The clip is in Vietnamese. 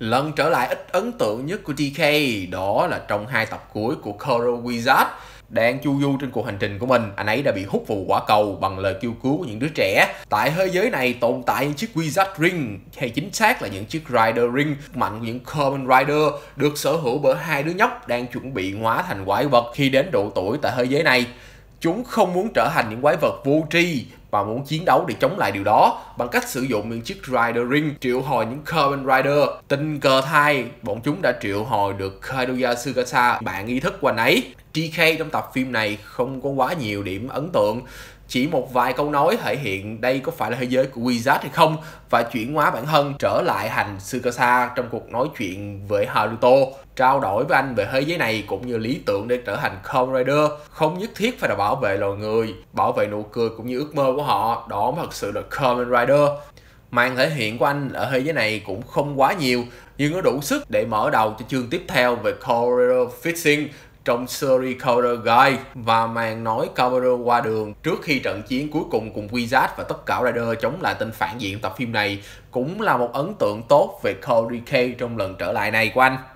Lần trở lại ít ấn tượng nhất của TK đó là trong hai tập cuối của Coral Wizard. Đang chu du trên cuộc hành trình của mình, anh ấy đã bị hút vào quả cầu bằng lời kêu cứu của những đứa trẻ. Tại thế giới này tồn tại những chiếc Wizard Ring, hay chính xác là những chiếc Rider Ring mạnh của những Common Rider được sở hữu bởi hai đứa nhóc đang chuẩn bị hóa thành quái vật khi đến độ tuổi tại thế giới này. Chúng không muốn trở thành những quái vật vô tri và muốn chiến đấu để chống lại điều đó bằng cách sử dụng những chiếc Rider Ring triệu hồi những Kamen Rider. Tình cờ thay, bọn chúng đã triệu hồi được Kaido Sugasa, bạn ý thức của anh ấy. TK trong tập phim này không có quá nhiều điểm ấn tượng chỉ một vài câu nói thể hiện đây có phải là thế giới của Wizard hay không và chuyển hóa bản thân trở lại hành Tsukasa trong cuộc nói chuyện với Haruto trao đổi với anh về thế giới này cũng như lý tưởng để trở thành Kamen Rider không nhất thiết phải là bảo vệ loài người bảo vệ nụ cười cũng như ước mơ của họ đó mới thật sự là Kamen Rider màn thể hiện của anh ở thế giới này cũng không quá nhiều nhưng nó đủ sức để mở đầu cho chương tiếp theo về Corridor Fixing trong series Counter Guy và màn nói Counter qua đường trước khi trận chiến cuối cùng cùng Wizard và tất cả Rider chống lại tên phản diện tập phim này cũng là một ấn tượng tốt về Cody K trong lần trở lại này của anh.